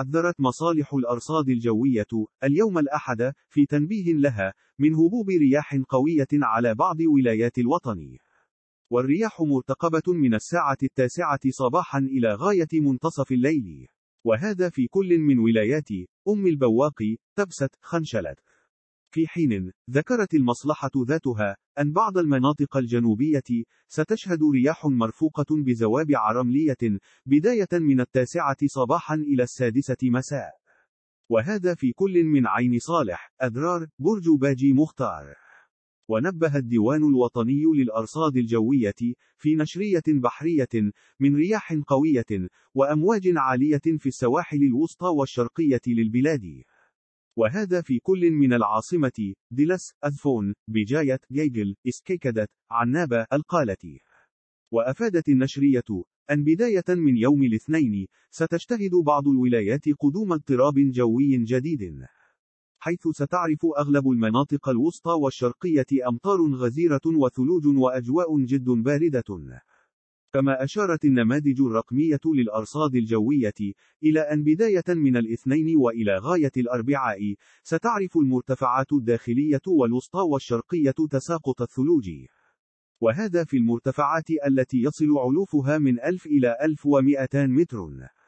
حذرت مصالح الأرصاد الجوية اليوم الأحد في تنبيه لها من هبوب رياح قوية على بعض ولايات الوطن. والرياح مرتقبة من الساعة التاسعة صباحا إلى غاية منتصف الليل. وهذا في كل من ولايات أم البواقي، تبست، خنشلت، في حين ذكرت المصلحة ذاتها أن بعض المناطق الجنوبية ستشهد رياح مرفوقة بزوابع رملية بداية من التاسعة صباحا إلى السادسة مساء وهذا في كل من عين صالح أدرار، برج باجي مختار ونبه الديوان الوطني للأرصاد الجوية في نشرية بحرية من رياح قوية وأمواج عالية في السواحل الوسطى والشرقية للبلاد وهذا في كل من العاصمة دلس أذفون بجاية جيجل إسكيكدت عنابة القالة وأفادت النشرية أن بداية من يوم الاثنين ستجتهد بعض الولايات قدوم اضطراب جوي جديد حيث ستعرف أغلب المناطق الوسطى والشرقية أمطار غزيرة وثلوج وأجواء جد باردة كما أشارت النماذج الرقمية للأرصاد الجوية إلى أن بداية من الاثنين وإلى غاية الأربعاء ستعرف المرتفعات الداخلية والوسطى والشرقية تساقط الثلوج وهذا في المرتفعات التي يصل علوفها من 1000 إلى 1200 متر